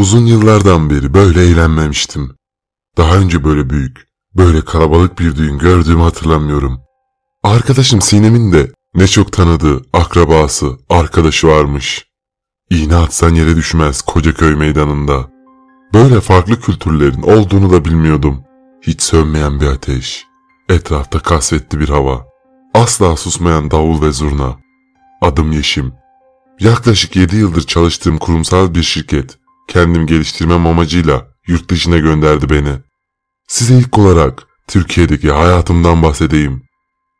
Uzun yıllardan beri böyle eğlenmemiştim. Daha önce böyle büyük, böyle kalabalık bir düğün gördüğümü hatırlamıyorum. Arkadaşım Sinem'in de ne çok tanıdığı, akrabası, arkadaşı varmış. İğne atsan yere düşmez koca köy meydanında. Böyle farklı kültürlerin olduğunu da bilmiyordum. Hiç sönmeyen bir ateş. Etrafta kasvetli bir hava. Asla susmayan davul ve zurna. Adım Yeşim. Yaklaşık 7 yıldır çalıştığım kurumsal bir şirket kendim geliştirmem amacıyla yurt dışına gönderdi beni. Size ilk olarak Türkiye'deki hayatımdan bahsedeyim.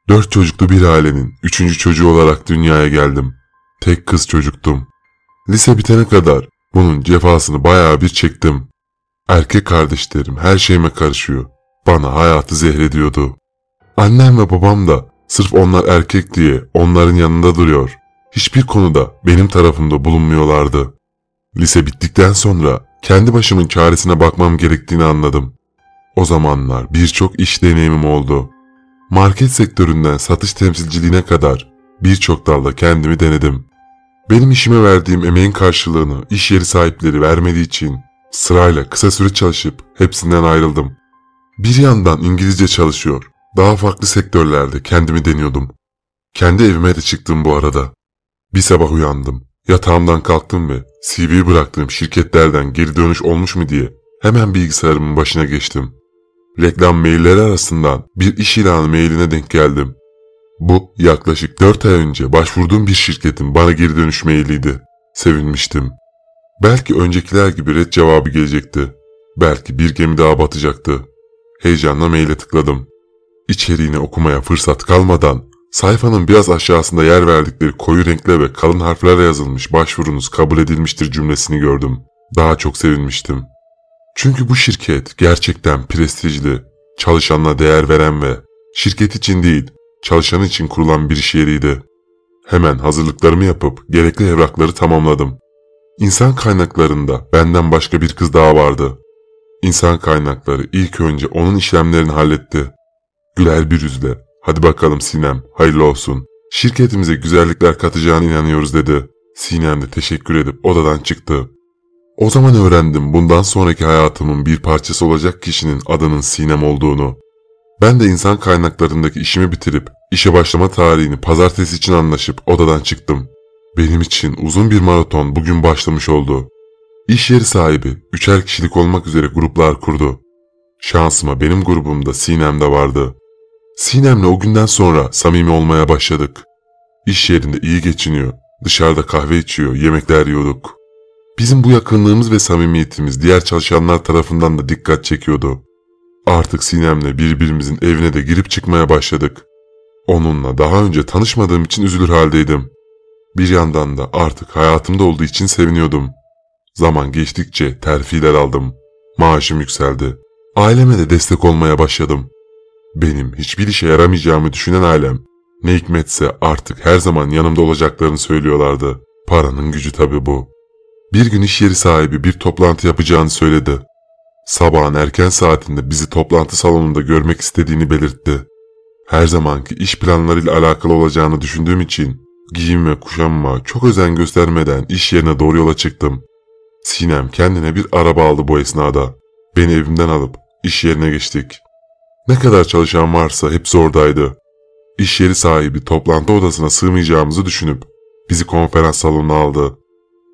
Dört çocuklu bir ailenin üçüncü çocuğu olarak dünyaya geldim. Tek kız çocuktum. Lise bitene kadar bunun cefasını bayağı bir çektim. Erkek kardeşlerim her şeyime karışıyor. Bana hayatı zehrediyordu. Annem ve babam da sırf onlar erkek diye onların yanında duruyor. Hiçbir konuda benim tarafımda bulunmuyorlardı. Lise bittikten sonra kendi başımın çaresine bakmam gerektiğini anladım. O zamanlar birçok iş deneyimim oldu. Market sektöründen satış temsilciliğine kadar birçok dalda kendimi denedim. Benim işime verdiğim emeğin karşılığını iş yeri sahipleri vermediği için sırayla kısa süre çalışıp hepsinden ayrıldım. Bir yandan İngilizce çalışıyor, daha farklı sektörlerde kendimi deniyordum. Kendi evime de çıktım bu arada. Bir sabah uyandım Yatağımdan kalktım ve CV bıraktığım şirketlerden geri dönüş olmuş mu diye hemen bilgisayarımın başına geçtim. Reklam mailleri arasından bir iş ilanı mailine denk geldim. Bu yaklaşık 4 ay önce başvurduğum bir şirketin bana geri dönüş mailiydi. Sevinmiştim. Belki öncekiler gibi red cevabı gelecekti. Belki bir gemi daha batacaktı. Heyecanla maile tıkladım. İçeriğini okumaya fırsat kalmadan Sayfanın biraz aşağısında yer verdikleri koyu renkle ve kalın harflerle yazılmış başvurunuz kabul edilmiştir cümlesini gördüm. Daha çok sevinmiştim. Çünkü bu şirket gerçekten prestijli, çalışanına değer veren ve şirket için değil, çalışan için kurulan bir iş yeriydi. Hemen hazırlıklarımı yapıp gerekli evrakları tamamladım. İnsan kaynaklarında benden başka bir kız daha vardı. İnsan kaynakları ilk önce onun işlemlerini halletti. Güler bir yüzle Hadi bakalım Sinem, hayırlı olsun. Şirketimize güzellikler katacağına inanıyoruz dedi. Sinem de teşekkür edip odadan çıktı. O zaman öğrendim bundan sonraki hayatımın bir parçası olacak kişinin adının Sinem olduğunu. Ben de insan kaynaklarındaki işimi bitirip işe başlama tarihini pazartesi için anlaşıp odadan çıktım. Benim için uzun bir maraton bugün başlamış oldu. İş yeri sahibi üçer kişilik olmak üzere gruplar kurdu. Şansıma benim grubumda Sinem de vardı. Sinem'le o günden sonra samimi olmaya başladık. İş yerinde iyi geçiniyor, dışarıda kahve içiyor, yemekler yiyorduk. Bizim bu yakınlığımız ve samimiyetimiz diğer çalışanlar tarafından da dikkat çekiyordu. Artık Sinem'le birbirimizin evine de girip çıkmaya başladık. Onunla daha önce tanışmadığım için üzülür haldeydim. Bir yandan da artık hayatımda olduğu için seviniyordum. Zaman geçtikçe terfiler aldım. Maaşım yükseldi. Aileme de destek olmaya başladım. Benim hiçbir işe yaramayacağımı düşünen ailem ne hikmetse artık her zaman yanımda olacaklarını söylüyorlardı. Paranın gücü tabi bu. Bir gün iş yeri sahibi bir toplantı yapacağını söyledi. Sabahın erken saatinde bizi toplantı salonunda görmek istediğini belirtti. Her zamanki iş planlarıyla alakalı olacağını düşündüğüm için giyim ve kuşanma çok özen göstermeden iş yerine doğru yola çıktım. Sinem kendine bir araba aldı bu esnada. Beni evimden alıp iş yerine geçtik. Ne kadar çalışan varsa hep oradaydı. İş yeri sahibi toplantı odasına sığmayacağımızı düşünüp bizi konferans salonuna aldı.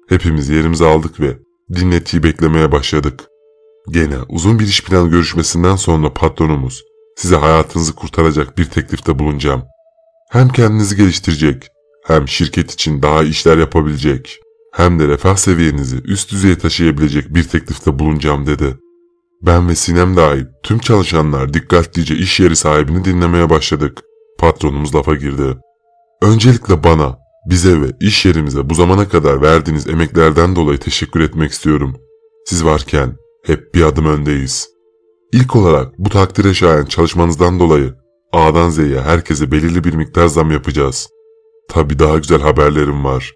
Hepimiz yerimizi aldık ve dinletiyi beklemeye başladık. Gene uzun bir iş planı görüşmesinden sonra patronumuz size hayatınızı kurtaracak bir teklifte bulunacağım. Hem kendinizi geliştirecek, hem şirket için daha işler yapabilecek, hem de refah seviyenizi üst düzeye taşıyabilecek bir teklifte bulunacağım dedi. Ben ve Sinem dahil tüm çalışanlar dikkatlice iş yeri sahibini dinlemeye başladık. Patronumuz lafa girdi. Öncelikle bana, bize ve iş yerimize bu zamana kadar verdiğiniz emeklerden dolayı teşekkür etmek istiyorum. Siz varken hep bir adım öndeyiz. İlk olarak bu takdire şayan çalışmanızdan dolayı A'dan Z'ye herkese belirli bir miktar zam yapacağız. Tabi daha güzel haberlerim var.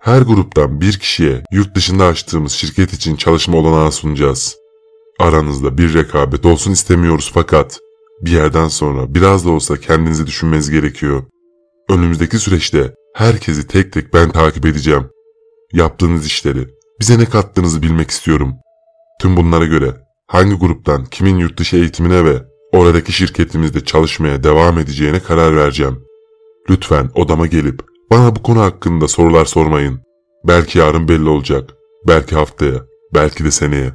Her gruptan bir kişiye yurt dışında açtığımız şirket için çalışma olanağı sunacağız.'' Aranızda bir rekabet olsun istemiyoruz fakat bir yerden sonra biraz da olsa kendinizi düşünmeniz gerekiyor. Önümüzdeki süreçte herkesi tek tek ben takip edeceğim. Yaptığınız işleri, bize ne kattığınızı bilmek istiyorum. Tüm bunlara göre hangi gruptan kimin yurt dışı eğitimine ve oradaki şirketimizde çalışmaya devam edeceğine karar vereceğim. Lütfen odama gelip bana bu konu hakkında sorular sormayın. Belki yarın belli olacak, belki haftaya, belki de seneye.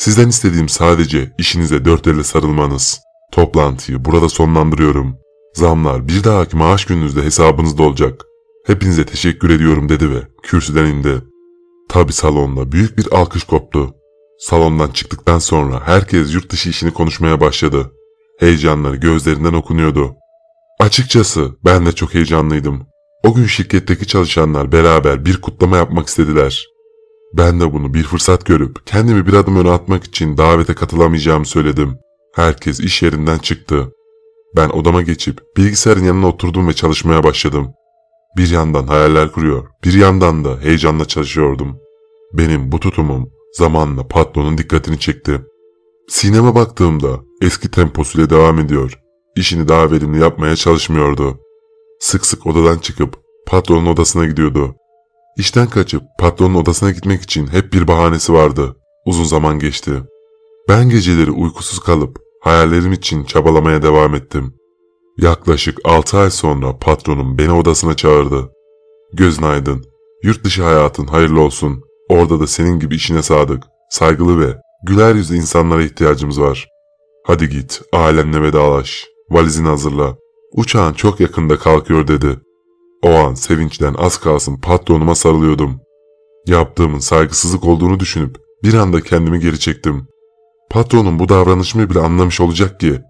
Sizden istediğim sadece işinize dört elle sarılmanız. Toplantıyı burada sonlandırıyorum. Zamlar bir dahaki maaş gününüzde hesabınızda olacak. Hepinize teşekkür ediyorum dedi ve kürsüden indi. Tabi salonda büyük bir alkış koptu. Salondan çıktıktan sonra herkes yurt dışı işini konuşmaya başladı. Heyecanları gözlerinden okunuyordu. Açıkçası ben de çok heyecanlıydım. O gün şirketteki çalışanlar beraber bir kutlama yapmak istediler. Ben de bunu bir fırsat görüp kendimi bir adım öne atmak için davete katılamayacağımı söyledim. Herkes iş yerinden çıktı. Ben odama geçip bilgisayarın yanına oturdum ve çalışmaya başladım. Bir yandan hayaller kuruyor, bir yandan da heyecanla çalışıyordum. Benim bu tutumum zamanla patronun dikkatini çekti. Sineme baktığımda eski temposuyla devam ediyor. İşini daha verimli yapmaya çalışmıyordu. Sık sık odadan çıkıp patronun odasına gidiyordu. İşten kaçıp patronun odasına gitmek için hep bir bahanesi vardı. Uzun zaman geçti. Ben geceleri uykusuz kalıp hayallerim için çabalamaya devam ettim. Yaklaşık 6 ay sonra patronum beni odasına çağırdı. Gözün aydın, yurt dışı hayatın hayırlı olsun. Orada da senin gibi işine sadık, saygılı ve güler yüzlü insanlara ihtiyacımız var. Hadi git, ailenle vedalaş, valizini hazırla. Uçağın çok yakında kalkıyor dedi. O an sevinçten az kalsın patronuma sarılıyordum. Yaptığımın saygısızlık olduğunu düşünüp bir anda kendimi geri çektim. Patronun bu davranışımı bile anlamış olacak ki.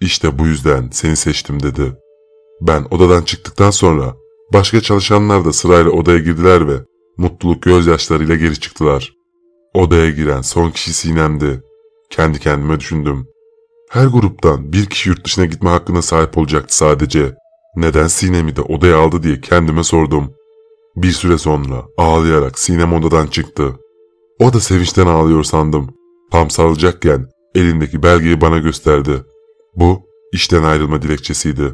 İşte bu yüzden seni seçtim dedi. Ben odadan çıktıktan sonra başka çalışanlar da sırayla odaya girdiler ve mutluluk gözyaşlarıyla geri çıktılar. Odaya giren son kişi Sinem'di. Kendi kendime düşündüm. Her gruptan bir kişi yurt dışına gitme hakkına sahip olacaktı sadece. Neden Sinem'i de odaya aldı diye kendime sordum. Bir süre sonra ağlayarak Sinem odadan çıktı. O da sevinçten ağlıyor sandım. Tam sarılacakken elindeki belgeyi bana gösterdi. Bu işten ayrılma dilekçesiydi.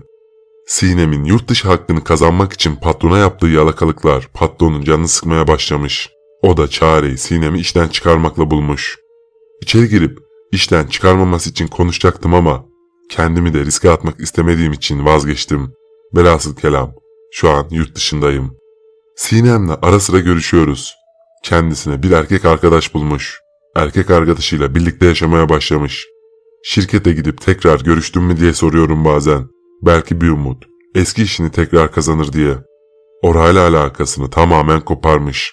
Sinem'in yurt dışı hakkını kazanmak için patrona yaptığı yalakalıklar patronun canını sıkmaya başlamış. O da çareyi Sinem'i işten çıkarmakla bulmuş. İçeri girip işten çıkarmaması için konuşacaktım ama kendimi de riske atmak istemediğim için vazgeçtim. Velhasıl kelam, şu an yurt dışındayım. Sinem'le ara sıra görüşüyoruz. Kendisine bir erkek arkadaş bulmuş. Erkek arkadaşıyla birlikte yaşamaya başlamış. Şirkete gidip tekrar görüştün mü diye soruyorum bazen. Belki bir umut, eski işini tekrar kazanır diye. Orayla alakasını tamamen koparmış.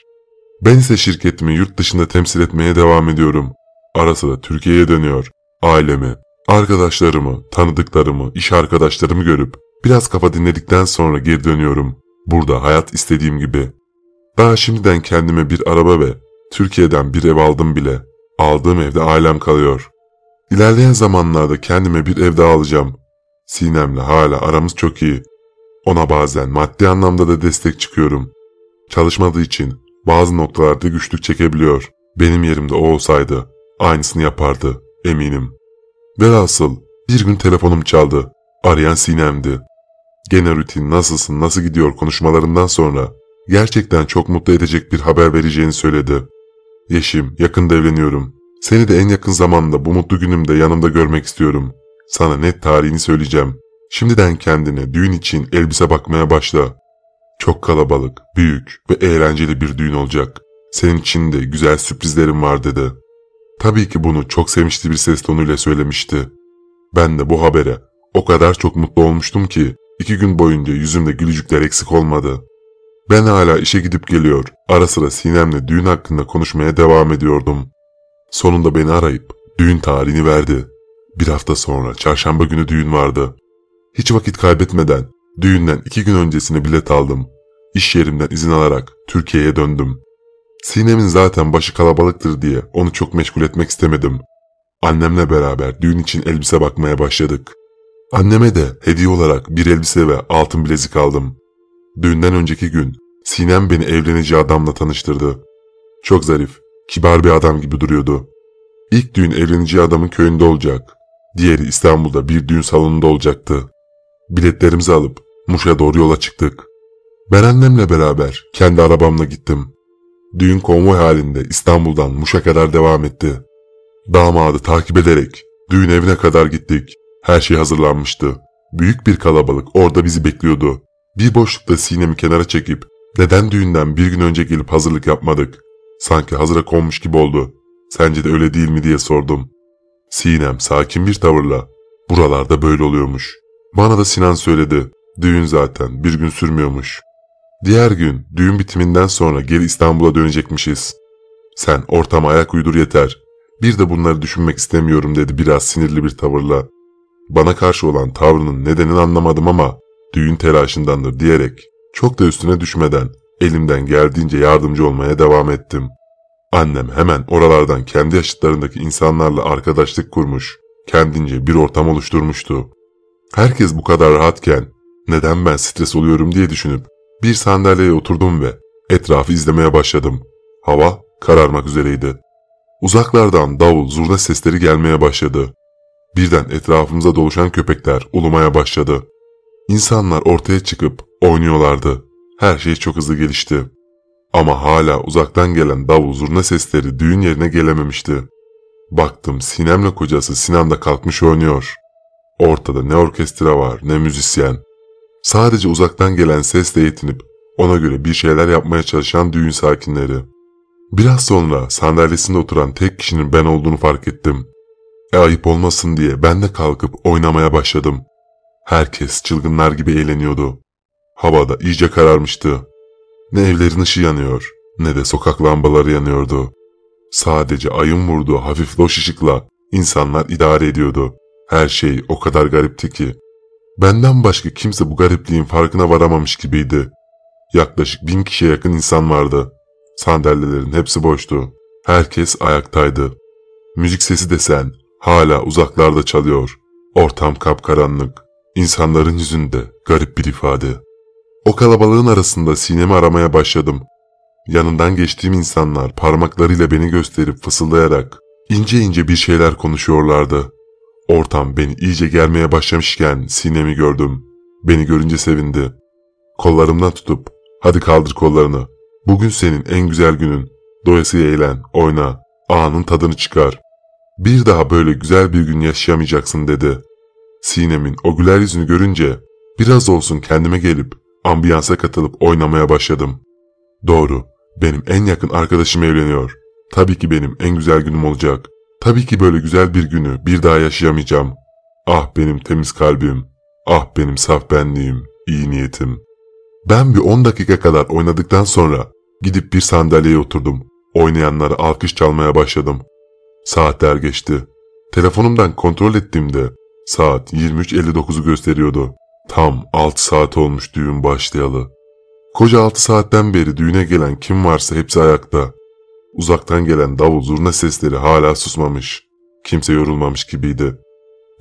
Ben ise şirketimi yurt dışında temsil etmeye devam ediyorum. Ara sıra Türkiye'ye dönüyor. Ailemi, arkadaşlarımı, tanıdıklarımı, iş arkadaşlarımı görüp Biraz kafa dinledikten sonra geri dönüyorum. Burada hayat istediğim gibi. Daha şimdiden kendime bir araba ve Türkiye'den bir ev aldım bile. Aldığım evde ailem kalıyor. İlerleyen zamanlarda kendime bir ev daha alacağım. Sinem'le hala aramız çok iyi. Ona bazen maddi anlamda da destek çıkıyorum. Çalışmadığı için bazı noktalarda güçlük çekebiliyor. Benim yerimde o olsaydı aynısını yapardı eminim. Velhasıl bir gün telefonum çaldı. Arayan Sinem'di. Gene rutin, nasılsın, nasıl gidiyor konuşmalarından sonra gerçekten çok mutlu edecek bir haber vereceğini söyledi. Yeşim, yakında evleniyorum. Seni de en yakın zamanda bu mutlu günümde yanımda görmek istiyorum. Sana net tarihini söyleyeceğim. Şimdiden kendine düğün için elbise bakmaya başla. Çok kalabalık, büyük ve eğlenceli bir düğün olacak. Senin için de güzel sürprizlerim var dedi. Tabii ki bunu çok sevmişti bir ses tonuyla söylemişti. Ben de bu habere o kadar çok mutlu olmuştum ki İki gün boyunca yüzümde gülücükler eksik olmadı. Ben hala işe gidip geliyor, ara sıra Sinem'le düğün hakkında konuşmaya devam ediyordum. Sonunda beni arayıp düğün tarihini verdi. Bir hafta sonra çarşamba günü düğün vardı. Hiç vakit kaybetmeden düğünden iki gün öncesine bilet aldım. İş yerimden izin alarak Türkiye'ye döndüm. Sinem'in zaten başı kalabalıktır diye onu çok meşgul etmek istemedim. Annemle beraber düğün için elbise bakmaya başladık. Anneme de hediye olarak bir elbise ve altın bilezik aldım. Düğünden önceki gün Sinem beni evleneceği adamla tanıştırdı. Çok zarif, kibar bir adam gibi duruyordu. İlk düğün evleneceği adamın köyünde olacak. Diğeri İstanbul'da bir düğün salonunda olacaktı. Biletlerimizi alıp Muş'a doğru yola çıktık. Ben annemle beraber kendi arabamla gittim. Düğün konvoy halinde İstanbul'dan Muş'a kadar devam etti. Damadı takip ederek düğün evine kadar gittik. Her şey hazırlanmıştı. Büyük bir kalabalık orada bizi bekliyordu. Bir boşlukta sinemi kenara çekip neden düğünden bir gün önce gelip hazırlık yapmadık? Sanki hazıra konmuş gibi oldu. Sence de öyle değil mi diye sordum. Sinem sakin bir tavırla. Buralarda böyle oluyormuş. Bana da Sinan söyledi. Düğün zaten bir gün sürmüyormuş. Diğer gün düğün bitiminden sonra geri İstanbul'a dönecekmişiz. Sen ortama ayak uydur yeter. Bir de bunları düşünmek istemiyorum dedi biraz sinirli bir tavırla. Bana karşı olan tavrının nedenini anlamadım ama düğün telaşındandır diyerek çok da üstüne düşmeden elimden geldiğince yardımcı olmaya devam ettim. Annem hemen oralardan kendi yaşıtlarındaki insanlarla arkadaşlık kurmuş, kendince bir ortam oluşturmuştu. Herkes bu kadar rahatken neden ben stres oluyorum diye düşünüp bir sandalyeye oturdum ve etrafı izlemeye başladım. Hava kararmak üzereydi. Uzaklardan davul zurna sesleri gelmeye başladı. Birden etrafımıza doluşan köpekler ulumaya başladı. İnsanlar ortaya çıkıp oynuyorlardı. Her şey çok hızlı gelişti. Ama hala uzaktan gelen davul zurna sesleri düğün yerine gelememişti. Baktım Sinem'le kocası Sinem de kalkmış oynuyor. Ortada ne orkestra var ne müzisyen. Sadece uzaktan gelen sesle yetinip ona göre bir şeyler yapmaya çalışan düğün sakinleri. Biraz sonra sandalyesinde oturan tek kişinin ben olduğunu fark ettim. E ayıp olmasın diye ben de kalkıp oynamaya başladım. Herkes çılgınlar gibi eğleniyordu. Hava da iyice kararmıştı. Ne evlerin ışığı yanıyor ne de sokak lambaları yanıyordu. Sadece ayın vurduğu hafif loş ışıkla insanlar idare ediyordu. Her şey o kadar garipti ki. Benden başka kimse bu garipliğin farkına varamamış gibiydi. Yaklaşık bin kişiye yakın insan vardı. Sandalyelerin hepsi boştu. Herkes ayaktaydı. Müzik sesi desen Hala uzaklarda çalıyor. Ortam kapkaranlık. İnsanların yüzünde garip bir ifade. O kalabalığın arasında sinemi aramaya başladım. Yanından geçtiğim insanlar parmaklarıyla beni gösterip fısıldayarak ince ince bir şeyler konuşuyorlardı. Ortam beni iyice germeye başlamışken sinemi gördüm. Beni görünce sevindi. Kollarımdan tutup hadi kaldır kollarını. Bugün senin en güzel günün. Doyasıya eğlen, oyna, anın tadını çıkar. Bir daha böyle güzel bir gün yaşayamayacaksın dedi. Sinem'in o güler yüzünü görünce biraz olsun kendime gelip ambiyansa katılıp oynamaya başladım. Doğru, benim en yakın arkadaşım evleniyor. Tabii ki benim en güzel günüm olacak. Tabii ki böyle güzel bir günü bir daha yaşayamayacağım. Ah benim temiz kalbim, ah benim saf benliğim, iyi niyetim. Ben bir 10 dakika kadar oynadıktan sonra gidip bir sandalyeye oturdum. Oynayanlara alkış çalmaya başladım. Saatler geçti. Telefonumdan kontrol ettiğimde saat 23.59'u gösteriyordu. Tam 6 saat olmuş düğün başlayalı. Koca 6 saatten beri düğüne gelen kim varsa hepsi ayakta. Uzaktan gelen davul zurna sesleri hala susmamış. Kimse yorulmamış gibiydi.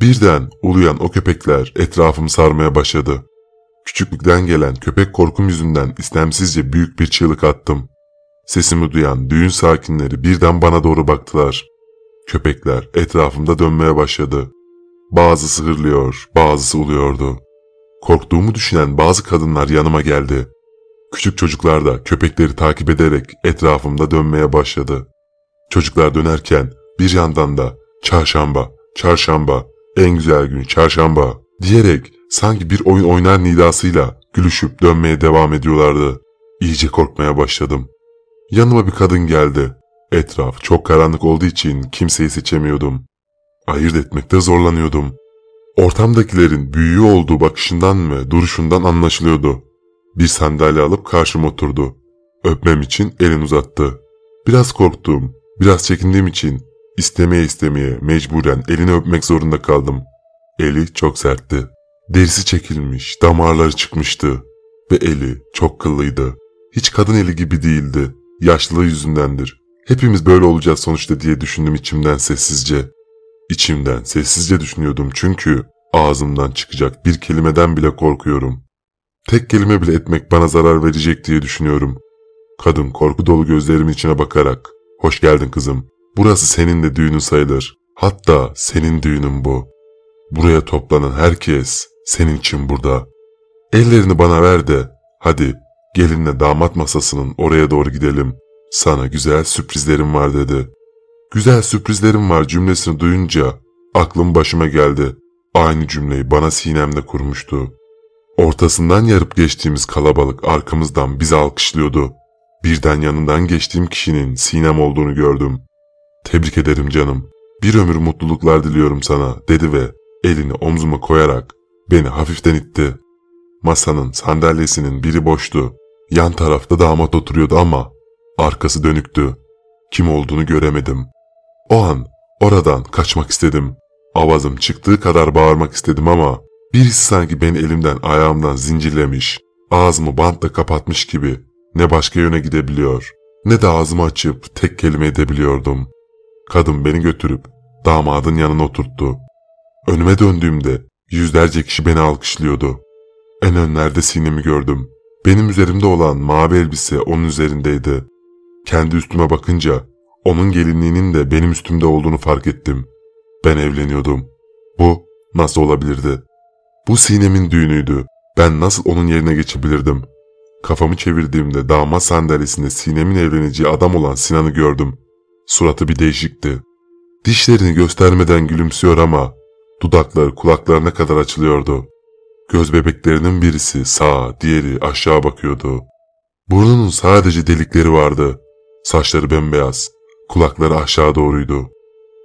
Birden uluyan o köpekler etrafımı sarmaya başladı. Küçüklükten gelen köpek korkum yüzünden istemsizce büyük bir çığlık attım. Sesimi duyan düğün sakinleri birden bana doğru baktılar. Köpekler etrafımda dönmeye başladı. Bazısı hırlıyor, bazısı uluyordu. Korktuğumu düşünen bazı kadınlar yanıma geldi. Küçük çocuklar da köpekleri takip ederek etrafımda dönmeye başladı. Çocuklar dönerken bir yandan da çarşamba, çarşamba, en güzel gün çarşamba diyerek sanki bir oyun oynar nidasıyla gülüşüp dönmeye devam ediyorlardı. İyice korkmaya başladım. Yanıma bir kadın geldi. Etraf çok karanlık olduğu için kimseyi seçemiyordum. Ayırt etmekte zorlanıyordum. Ortamdakilerin büyüğü olduğu bakışından ve duruşundan anlaşılıyordu. Bir sandalye alıp karşıma oturdu. Öpmem için elini uzattı. Biraz korktuğum, biraz çekindiğim için istemeye istemeye mecburen elini öpmek zorunda kaldım. Eli çok sertti. Derisi çekilmiş, damarları çıkmıştı. Ve eli çok kıllıydı. Hiç kadın eli gibi değildi. Yaşlılığı yüzündendir. Hepimiz böyle olacağız sonuçta diye düşündüm içimden sessizce. İçimden sessizce düşünüyordum çünkü ağzımdan çıkacak bir kelimeden bile korkuyorum. Tek kelime bile etmek bana zarar verecek diye düşünüyorum. Kadın korku dolu gözlerimin içine bakarak, ''Hoş geldin kızım. Burası senin de düğünün sayılır. Hatta senin düğünün bu. Buraya toplanan herkes senin için burada. Ellerini bana ver de, hadi gelinle damat masasının oraya doğru gidelim sana güzel sürprizlerim var dedi. Güzel sürprizlerim var cümlesini duyunca aklım başıma geldi. Aynı cümleyi bana sinemde kurmuştu. Ortasından yarıp geçtiğimiz kalabalık arkamızdan bizi alkışlıyordu. Birden yanından geçtiğim kişinin sinem olduğunu gördüm. Tebrik ederim canım. Bir ömür mutluluklar diliyorum sana dedi ve elini omzuma koyarak beni hafiften itti. Masanın sandalyesinin biri boştu. Yan tarafta damat oturuyordu ama Arkası dönüktü. Kim olduğunu göremedim. O an oradan kaçmak istedim. Avazım çıktığı kadar bağırmak istedim ama birisi sanki beni elimden ayağımdan zincirlemiş, ağzımı bantla kapatmış gibi ne başka yöne gidebiliyor ne de ağzımı açıp tek kelime edebiliyordum. Kadın beni götürüp damadın yanına oturttu. Önüme döndüğümde yüzlerce kişi beni alkışlıyordu. En önlerde sinemi gördüm. Benim üzerimde olan mavi elbise onun üzerindeydi. Kendi üstüme bakınca onun gelinliğinin de benim üstümde olduğunu fark ettim. Ben evleniyordum. Bu nasıl olabilirdi? Bu Sinem'in düğünüydü. Ben nasıl onun yerine geçebilirdim? Kafamı çevirdiğimde damat sandalyesinde Sinem'in evleneceği adam olan Sinan'ı gördüm. Suratı bir değişikti. Dişlerini göstermeden gülümsüyor ama dudakları kulaklarına kadar açılıyordu. Göz bebeklerinin birisi sağa, diğeri aşağı bakıyordu. Burnunun sadece delikleri vardı. Saçları bembeyaz, kulakları aşağı doğruydu.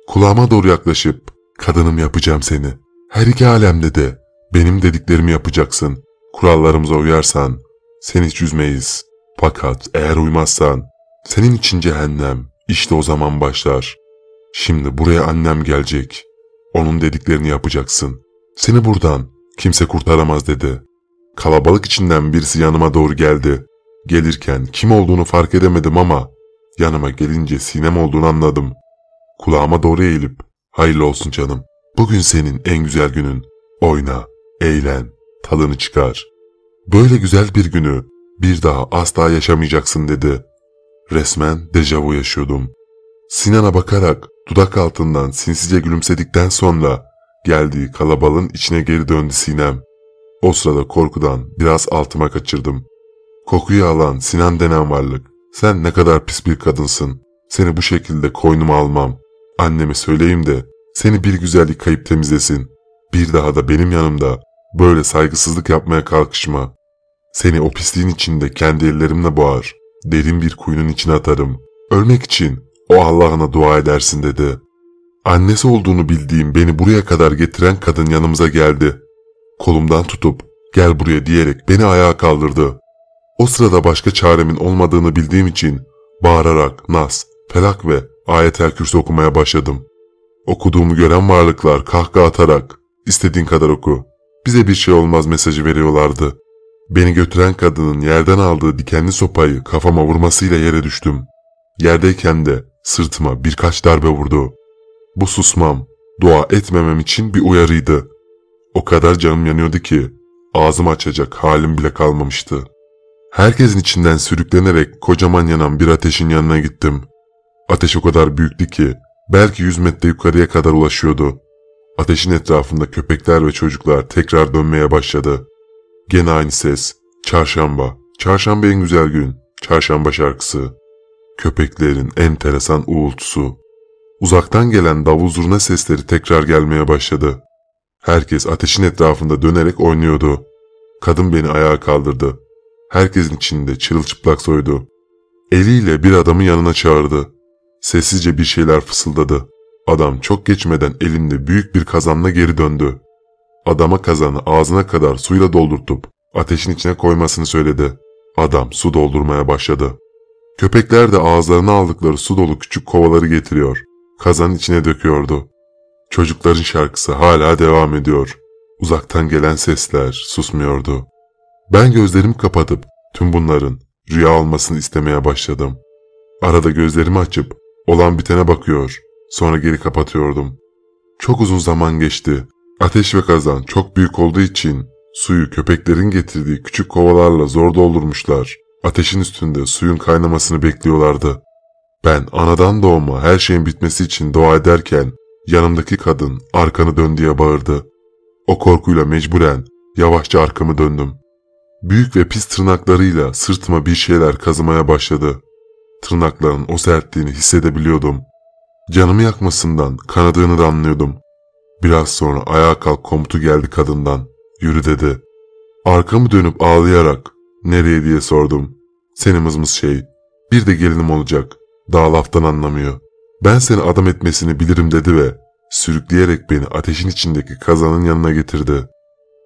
Kulağıma doğru yaklaşıp, kadınım yapacağım seni. Her iki alemde de benim dediklerimi yapacaksın. Kurallarımıza uyarsan sen hiç üzmeyiz. Fakat eğer uymazsan senin için cehennem işte o zaman başlar. Şimdi buraya annem gelecek. Onun dediklerini yapacaksın. Seni buradan kimse kurtaramaz dedi. Kalabalık içinden birisi yanıma doğru geldi. Gelirken kim olduğunu fark edemedim ama Yanıma gelince sinem olduğunu anladım. Kulağıma doğru eğilip hayırlı olsun canım. Bugün senin en güzel günün. Oyna, eğlen, tadını çıkar. Böyle güzel bir günü bir daha asla yaşamayacaksın dedi. Resmen dejavu yaşıyordum. Sinan'a bakarak dudak altından sinsice gülümsedikten sonra geldiği kalabalığın içine geri döndü Sinem. O sırada korkudan biraz altıma kaçırdım. Kokuyu alan Sinan denen varlık sen ne kadar pis bir kadınsın. Seni bu şekilde koynuma almam. Anneme söyleyeyim de seni bir güzellik kayıp temizlesin. Bir daha da benim yanımda böyle saygısızlık yapmaya kalkışma. Seni o pisliğin içinde kendi ellerimle boğar. Derin bir kuyunun içine atarım. Ölmek için o Allah'ına dua edersin dedi. Annesi olduğunu bildiğim beni buraya kadar getiren kadın yanımıza geldi. Kolumdan tutup gel buraya diyerek beni ayağa kaldırdı. O sırada başka çaremin olmadığını bildiğim için bağırarak Nas, Felak ve Ayet-el Kürsi okumaya başladım. Okuduğumu gören varlıklar kahkaha atarak istediğin kadar oku, bize bir şey olmaz mesajı veriyorlardı. Beni götüren kadının yerden aldığı dikenli sopayı kafama vurmasıyla yere düştüm. Yerdeyken de sırtıma birkaç darbe vurdu. Bu susmam, dua etmemem için bir uyarıydı. O kadar canım yanıyordu ki ağzımı açacak halim bile kalmamıştı.'' Herkesin içinden sürüklenerek kocaman yanan bir ateşin yanına gittim. Ateş o kadar büyüktü ki belki yüz metre yukarıya kadar ulaşıyordu. Ateşin etrafında köpekler ve çocuklar tekrar dönmeye başladı. Gene aynı ses. Çarşamba. Çarşamba en güzel gün. Çarşamba şarkısı. Köpeklerin enteresan uğultusu. Uzaktan gelen davul zurna sesleri tekrar gelmeye başladı. Herkes ateşin etrafında dönerek oynuyordu. Kadın beni ayağa kaldırdı herkesin içinde çırılçıplak soydu. Eliyle bir adamı yanına çağırdı. Sessizce bir şeyler fısıldadı. Adam çok geçmeden elinde büyük bir kazanla geri döndü. Adama kazanı ağzına kadar suyla doldurtup ateşin içine koymasını söyledi. Adam su doldurmaya başladı. Köpekler de ağızlarına aldıkları su dolu küçük kovaları getiriyor. Kazanın içine döküyordu. Çocukların şarkısı hala devam ediyor. Uzaktan gelen sesler susmuyordu. Ben gözlerimi kapatıp tüm bunların rüya olmasını istemeye başladım. Arada gözlerimi açıp olan bitene bakıyor, sonra geri kapatıyordum. Çok uzun zaman geçti. Ateş ve kazan çok büyük olduğu için suyu köpeklerin getirdiği küçük kovalarla zor doldurmuşlar. Ateşin üstünde suyun kaynamasını bekliyorlardı. Ben anadan doğma her şeyin bitmesi için dua ederken yanımdaki kadın arkanı dön diye bağırdı. O korkuyla mecburen yavaşça arkamı döndüm. Büyük ve pis tırnaklarıyla sırtıma bir şeyler kazımaya başladı. Tırnakların o sertliğini hissedebiliyordum. Canımı yakmasından kanadığını da anlıyordum. Biraz sonra ayağa kalk komutu geldi kadından. Yürü dedi. Arkamı dönüp ağlayarak nereye diye sordum. Seni mızmız şey. Bir de gelinim olacak. Daha laftan anlamıyor. Ben seni adam etmesini bilirim dedi ve sürükleyerek beni ateşin içindeki kazanın yanına getirdi.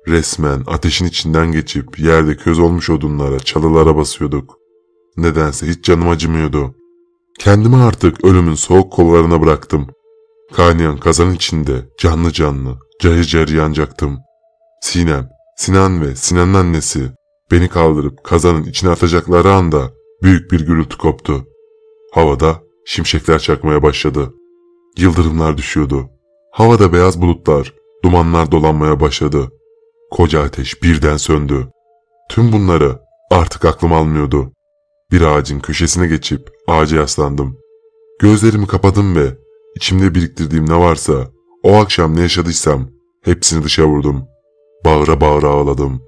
Resmen ateşin içinden geçip yerde köz olmuş odunlara, çalılara basıyorduk. Nedense hiç canım acımıyordu. Kendimi artık ölümün soğuk kollarına bıraktım. Kaynayan kazan içinde canlı canlı cayır cayır yanacaktım. Sinem, Sinan ve Sinan'ın annesi beni kaldırıp kazanın içine atacakları anda büyük bir gürültü koptu. Havada şimşekler çakmaya başladı. Yıldırımlar düşüyordu. Havada beyaz bulutlar, dumanlar dolanmaya başladı. Koca ateş birden söndü. Tüm bunları artık aklım almıyordu. Bir ağacın köşesine geçip ağaca yaslandım. Gözlerimi kapadım ve içimde biriktirdiğim ne varsa, o akşam ne yaşadıysam hepsini dışa vurdum. Bağıra bağıra ağladım.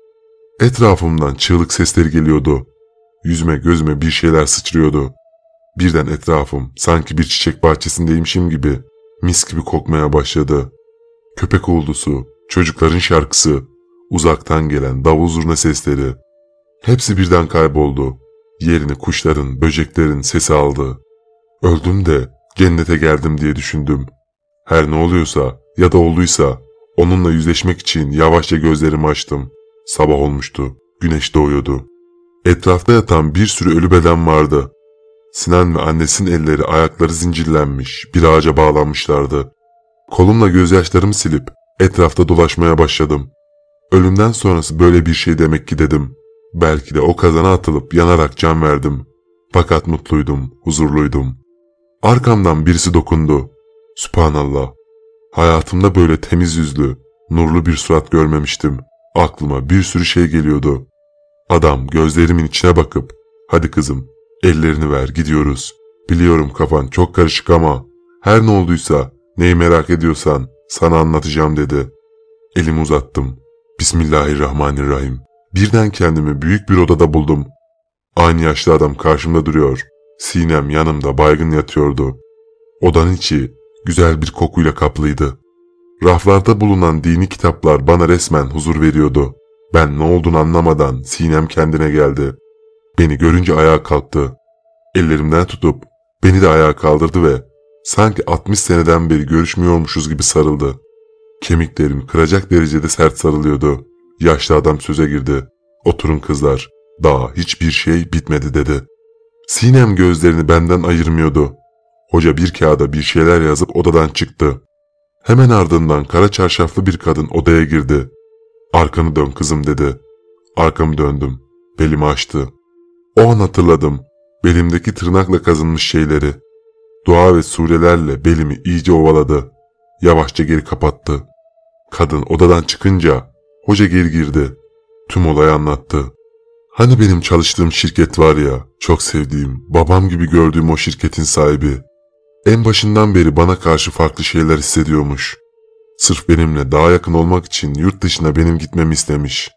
Etrafımdan çığlık sesleri geliyordu. Yüzme gözüme bir şeyler sıçrıyordu. Birden etrafım sanki bir çiçek bahçesindeymişim gibi mis gibi kokmaya başladı. Köpek uğuldusu, çocukların şarkısı, uzaktan gelen davul zurna sesleri. Hepsi birden kayboldu. Yerini kuşların, böceklerin sesi aldı. Öldüm de cennete geldim diye düşündüm. Her ne oluyorsa ya da olduysa onunla yüzleşmek için yavaşça gözlerimi açtım. Sabah olmuştu. Güneş doğuyordu. Etrafta yatan bir sürü ölü beden vardı. Sinan ve annesinin elleri ayakları zincirlenmiş, bir ağaca bağlanmışlardı. Kolumla gözyaşlarımı silip etrafta dolaşmaya başladım. Ölümden sonrası böyle bir şey demek ki dedim. Belki de o kazana atılıp yanarak can verdim. Fakat mutluydum, huzurluydum. Arkamdan birisi dokundu. Sübhanallah. Hayatımda böyle temiz yüzlü, nurlu bir surat görmemiştim. Aklıma bir sürü şey geliyordu. Adam gözlerimin içine bakıp, hadi kızım ellerini ver gidiyoruz. Biliyorum kafan çok karışık ama her ne olduysa, neyi merak ediyorsan sana anlatacağım dedi. Elimi uzattım. Bismillahirrahmanirrahim. Birden kendimi büyük bir odada buldum. Aynı yaşlı adam karşımda duruyor. Sinem yanımda baygın yatıyordu. Odanın içi güzel bir kokuyla kaplıydı. Raflarda bulunan dini kitaplar bana resmen huzur veriyordu. Ben ne olduğunu anlamadan Sinem kendine geldi. Beni görünce ayağa kalktı. Ellerimden tutup beni de ayağa kaldırdı ve sanki 60 seneden beri görüşmüyormuşuz gibi sarıldı. Kemiklerim kıracak derecede sert sarılıyordu. Yaşlı adam söze girdi. Oturun kızlar. Daha hiçbir şey bitmedi dedi. Sinem gözlerini benden ayırmıyordu. Hoca bir kağıda bir şeyler yazıp odadan çıktı. Hemen ardından kara çarşaflı bir kadın odaya girdi. Arkanı dön kızım dedi. Arkamı döndüm. Belimi açtı. O an hatırladım. Belimdeki tırnakla kazınmış şeyleri. Dua ve surelerle belimi iyice ovaladı. Yavaşça geri kapattı. Kadın odadan çıkınca hoca geri girdi. Tüm olayı anlattı. Hani benim çalıştığım şirket var ya, çok sevdiğim, babam gibi gördüğüm o şirketin sahibi. En başından beri bana karşı farklı şeyler hissediyormuş. Sırf benimle daha yakın olmak için yurt dışına benim gitmemi istemiş.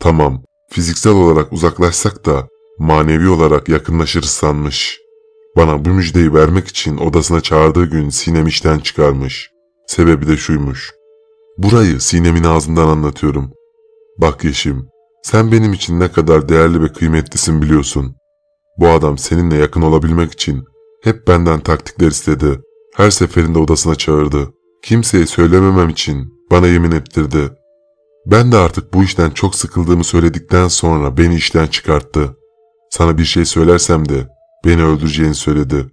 Tamam, fiziksel olarak uzaklaşsak da manevi olarak yakınlaşırız sanmış. Bana bu müjdeyi vermek için odasına çağırdığı gün Sinem işten çıkarmış. Sebebi de şuymuş. Burayı Sinem'in ağzından anlatıyorum. Bak Yeşim, sen benim için ne kadar değerli ve kıymetlisin biliyorsun. Bu adam seninle yakın olabilmek için hep benden taktikler istedi. Her seferinde odasına çağırdı. Kimseye söylememem için bana yemin ettirdi. Ben de artık bu işten çok sıkıldığımı söyledikten sonra beni işten çıkarttı. Sana bir şey söylersem de beni öldüreceğini söyledi.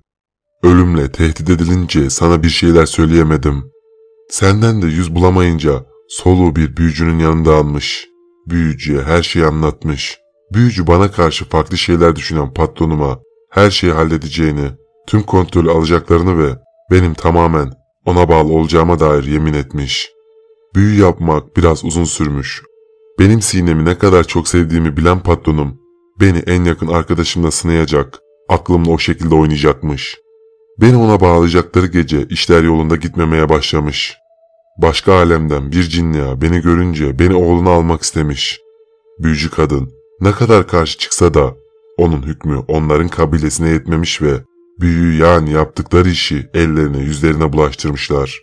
Ölümle tehdit edilince sana bir şeyler söyleyemedim. Senden de yüz bulamayınca soluğu bir büyücünün yanında almış. Büyücüye her şeyi anlatmış. Büyücü bana karşı farklı şeyler düşünen patronuma her şeyi halledeceğini, tüm kontrolü alacaklarını ve benim tamamen ona bağlı olacağıma dair yemin etmiş. Büyü yapmak biraz uzun sürmüş. Benim sinemi ne kadar çok sevdiğimi bilen patronum beni en yakın arkadaşımla sınayacak, aklımla o şekilde oynayacakmış. Beni ona bağlayacakları gece işler yolunda gitmemeye başlamış. Başka alemden bir cinliya beni görünce beni oğluna almak istemiş. Büyücü kadın ne kadar karşı çıksa da onun hükmü onların kabilesine yetmemiş ve büyüyü yani yaptıkları işi ellerine yüzlerine bulaştırmışlar.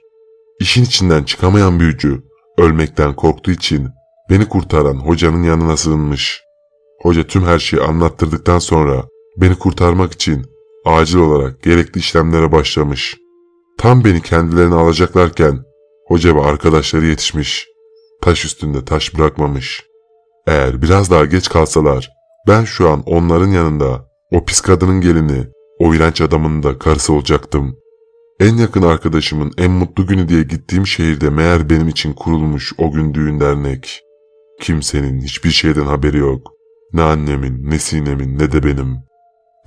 İşin içinden çıkamayan büyücü ölmekten korktuğu için beni kurtaran hocanın yanına sığınmış. Hoca tüm her şeyi anlattırdıktan sonra beni kurtarmak için acil olarak gerekli işlemlere başlamış. Tam beni kendilerine alacaklarken Hoca ve arkadaşları yetişmiş. Taş üstünde taş bırakmamış. Eğer biraz daha geç kalsalar ben şu an onların yanında o pis kadının gelini, o iğrenç adamın da karısı olacaktım. En yakın arkadaşımın en mutlu günü diye gittiğim şehirde meğer benim için kurulmuş o gün düğün dernek. Kimsenin hiçbir şeyden haberi yok. Ne annemin, ne sinemin, ne de benim.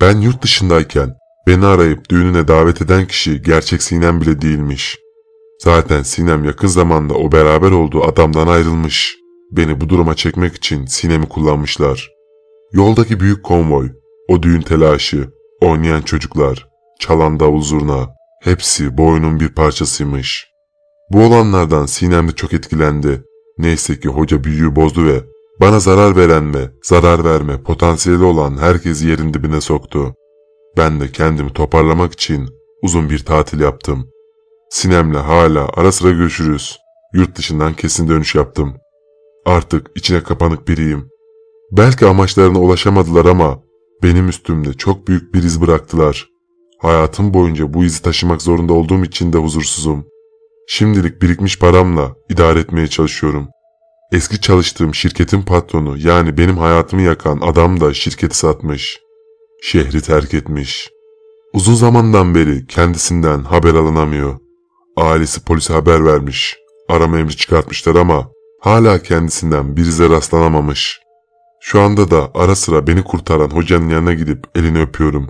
Ben yurt dışındayken beni arayıp düğününe davet eden kişi gerçek sinem bile değilmiş. Zaten Sinem yakın zamanda o beraber olduğu adamdan ayrılmış. Beni bu duruma çekmek için Sinem'i kullanmışlar. Yoldaki büyük konvoy, o düğün telaşı, oynayan çocuklar, çalan davul zurna, hepsi boynun bir parçasıymış. Bu olanlardan Sinem de çok etkilendi. Neyse ki hoca büyüğü bozdu ve bana zarar veren ve zarar verme potansiyeli olan herkesi yerin dibine soktu. Ben de kendimi toparlamak için uzun bir tatil yaptım. Sinem'le hala ara sıra görüşürüz. Yurt dışından kesin dönüş yaptım. Artık içine kapanık biriyim. Belki amaçlarına ulaşamadılar ama benim üstümde çok büyük bir iz bıraktılar. Hayatım boyunca bu izi taşımak zorunda olduğum için de huzursuzum. Şimdilik birikmiş paramla idare etmeye çalışıyorum. Eski çalıştığım şirketin patronu yani benim hayatımı yakan adam da şirketi satmış. Şehri terk etmiş. Uzun zamandan beri kendisinden haber alınamıyor. Ailesi polise haber vermiş. Arama emri çıkartmışlar ama hala kendisinden bir ize rastlanamamış. Şu anda da ara sıra beni kurtaran hocanın yanına gidip elini öpüyorum.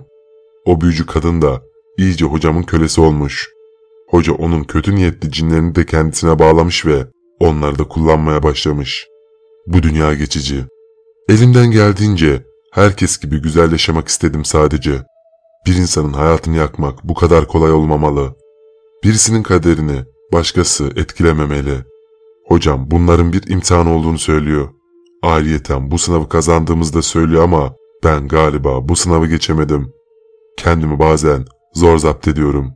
O büyücü kadın da iyice hocamın kölesi olmuş. Hoca onun kötü niyetli cinlerini de kendisine bağlamış ve onları da kullanmaya başlamış. Bu dünya geçici. Elimden geldiğince herkes gibi güzel yaşamak istedim sadece. Bir insanın hayatını yakmak bu kadar kolay olmamalı.'' Birisinin kaderini başkası etkilememeli. Hocam bunların bir imtihan olduğunu söylüyor. Ayrıyeten bu sınavı kazandığımızda söylüyor ama ben galiba bu sınavı geçemedim. Kendimi bazen zor zapt ediyorum.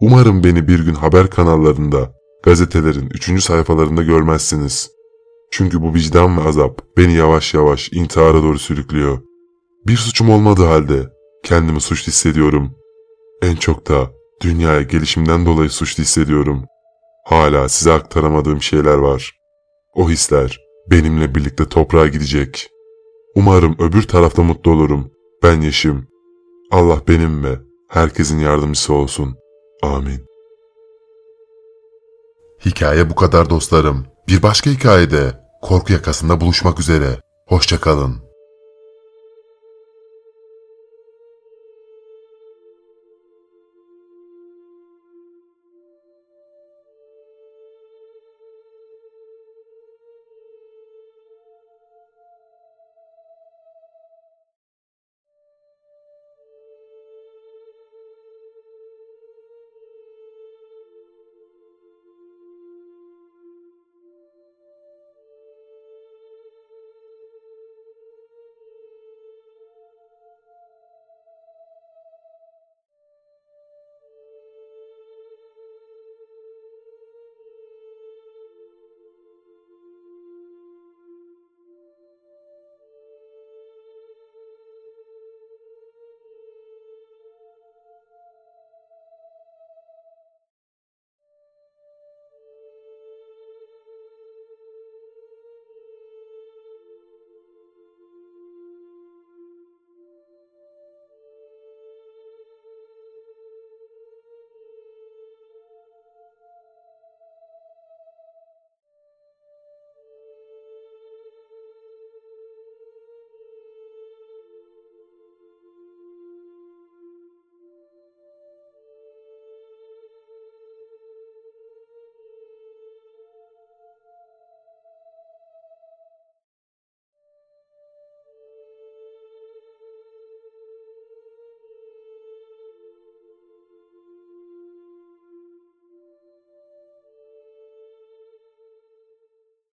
Umarım beni bir gün haber kanallarında, gazetelerin üçüncü sayfalarında görmezsiniz. Çünkü bu vicdan ve azap beni yavaş yavaş intihara doğru sürüklüyor. Bir suçum olmadığı halde kendimi suçlu hissediyorum. En çok da Dünyaya gelişimden dolayı suçlu hissediyorum. Hala size aktaramadığım şeyler var. O hisler benimle birlikte toprağa gidecek. Umarım öbür tarafta mutlu olurum. Ben Yeşim. Allah benim ve herkesin yardımcısı olsun. Amin. Hikaye bu kadar dostlarım. Bir başka hikayede korku yakasında buluşmak üzere. Hoşçakalın.